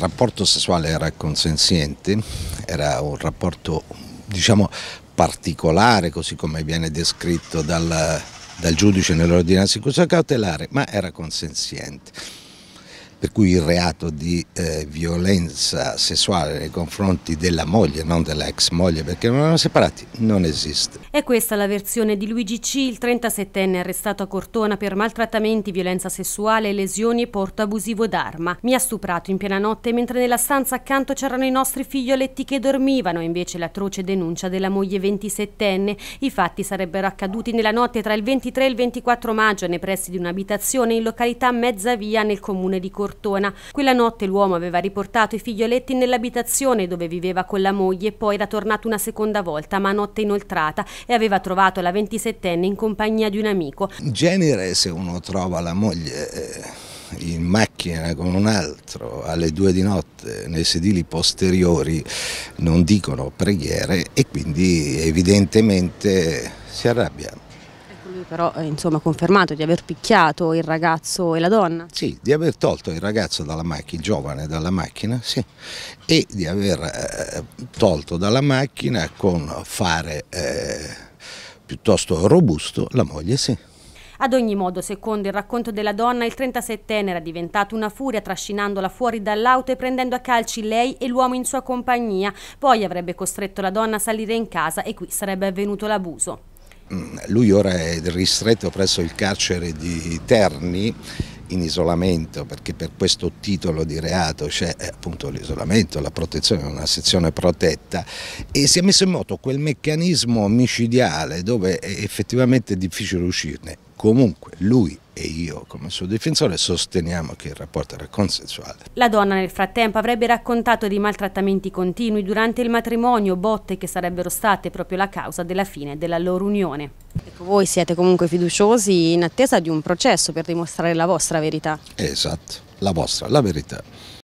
rapporto sessuale era consensiente, era un rapporto diciamo particolare così come viene descritto dal, dal giudice nell'ordinanza di custodia cautelare, ma era consensiente per cui il reato di eh, violenza sessuale nei confronti della moglie, non della ex moglie, perché non erano separati, non esiste. È questa la versione di Luigi C., il 37enne arrestato a Cortona per maltrattamenti, violenza sessuale, lesioni e porto abusivo d'arma. Mi ha stuprato in piena notte mentre nella stanza accanto c'erano i nostri figlioletti che dormivano, invece l'atroce denuncia della moglie 27enne. I fatti sarebbero accaduti nella notte tra il 23 e il 24 maggio nei pressi di un'abitazione in località Mezzavia nel comune di Cortona fortuna. Quella notte l'uomo aveva riportato i figlioletti nell'abitazione dove viveva con la moglie e poi era tornato una seconda volta, ma a notte inoltrata, e aveva trovato la 27enne in compagnia di un amico. In genere se uno trova la moglie eh, in macchina con un altro alle due di notte nei sedili posteriori non dicono preghiere e quindi evidentemente si arrabbiano. Sì, però eh, insomma confermato di aver picchiato il ragazzo e la donna? Sì, di aver tolto il ragazzo dalla macchina, il giovane dalla macchina, sì, e di aver eh, tolto dalla macchina con fare eh, piuttosto robusto la moglie, sì. Ad ogni modo, secondo il racconto della donna, il 37enne era diventato una furia trascinandola fuori dall'auto e prendendo a calci lei e l'uomo in sua compagnia. Poi avrebbe costretto la donna a salire in casa e qui sarebbe avvenuto l'abuso. Mm, lui ora è ristretto presso il carcere di Terni in isolamento perché per questo titolo di reato c'è eh, appunto l'isolamento, la protezione, una sezione protetta e si è messo in moto quel meccanismo micidiale dove è effettivamente difficile uscirne Comunque lui e io come suo difensore sosteniamo che il rapporto era consensuale. La donna nel frattempo avrebbe raccontato di maltrattamenti continui durante il matrimonio, botte che sarebbero state proprio la causa della fine della loro unione. Ecco, voi siete comunque fiduciosi in attesa di un processo per dimostrare la vostra verità. Esatto, la vostra, la verità.